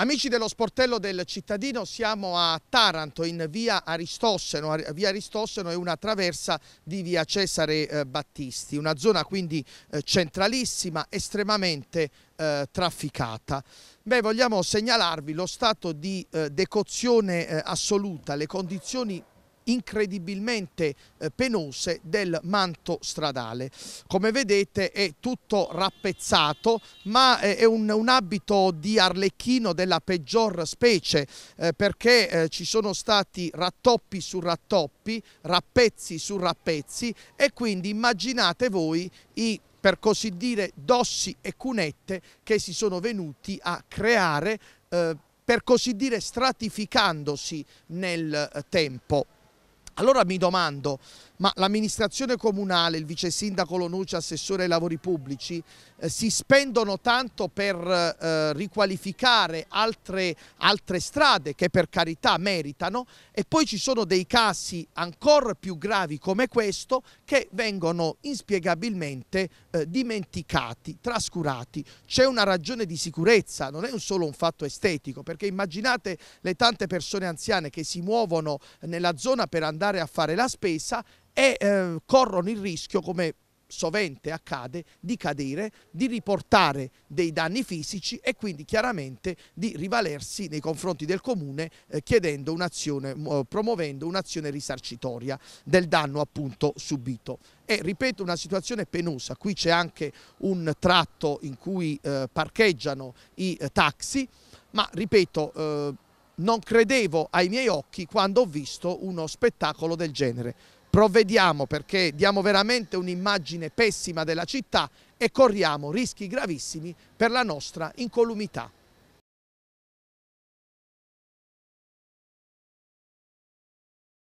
Amici dello sportello del cittadino, siamo a Taranto in via Aristosseno. Via Aristosseno è una traversa di via Cesare eh, Battisti, una zona quindi eh, centralissima, estremamente eh, trafficata. Beh, vogliamo segnalarvi lo stato di eh, decozione eh, assoluta, le condizioni incredibilmente eh, penose del manto stradale. Come vedete è tutto rappezzato ma eh, è un, un, abito di arlecchino della peggior specie eh, perché eh, ci sono stati rattoppi su rattoppi, rappezzi su rappezzi e quindi immaginate voi i per così dire dossi e cunette che si sono venuti a creare eh, per così dire stratificandosi nel eh, tempo. Allora mi domando, ma l'amministrazione comunale, il vice sindaco Lonucci, assessore ai lavori pubblici, eh, si spendono tanto per eh, riqualificare altre, altre strade che per carità meritano e poi ci sono dei casi ancora più gravi come questo che vengono inspiegabilmente eh, dimenticati, trascurati. C'è una ragione di sicurezza, non è un solo un fatto estetico, perché immaginate le tante persone anziane che si muovono nella zona per andare andare a fare la spesa e eh, corrono il rischio, come sovente accade, di cadere, di riportare dei danni fisici e quindi chiaramente di rivalersi nei confronti del comune eh, chiedendo un'azione, promuovendo un'azione risarcitoria del danno appunto subito. E ripeto, una situazione penosa, qui c'è anche un tratto in cui eh, parcheggiano i eh, taxi, ma ripeto eh, non credevo ai miei occhi quando ho visto uno spettacolo del genere. Provvediamo perché diamo veramente un'immagine pessima della città e corriamo rischi gravissimi per la nostra incolumità.